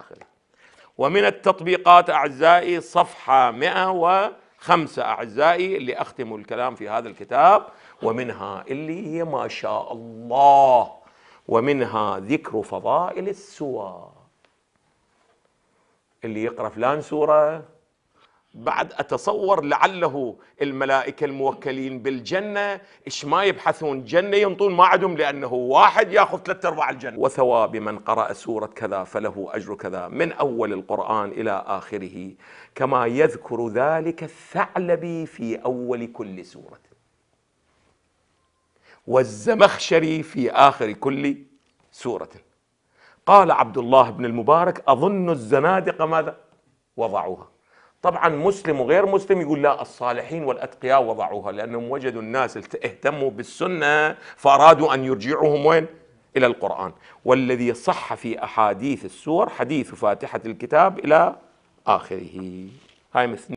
آخره ومن التطبيقات أعزائي صفحة 105 أعزائي اللي أختم الكلام في هذا الكتاب ومنها اللي هي ما شاء الله ومنها ذكر فضائل السور اللي يقرأ فلان سورة بعد أتصور لعله الملائكة الموكلين بالجنة إيش ما يبحثون جنة ينطون ما عندهم لأنه واحد يأخذ ثلاث أرباع الجنة وثواب من قرأ سورة كذا فله أجر كذا من أول القرآن إلى آخره كما يذكر ذلك الثعلبي في أول كل سورة والزمخشري في آخر كل سورة قال عبد الله بن المبارك أظن الزنادقة ماذا وضعوها طبعا مسلم وغير مسلم يقول لا الصالحين والاتقياء وضعوها لانهم وجدوا الناس اهتموا بالسنه فارادوا ان يرجعوهم وين؟ الى القران والذي صح في احاديث السور حديث فاتحه الكتاب الى اخره هاي مثل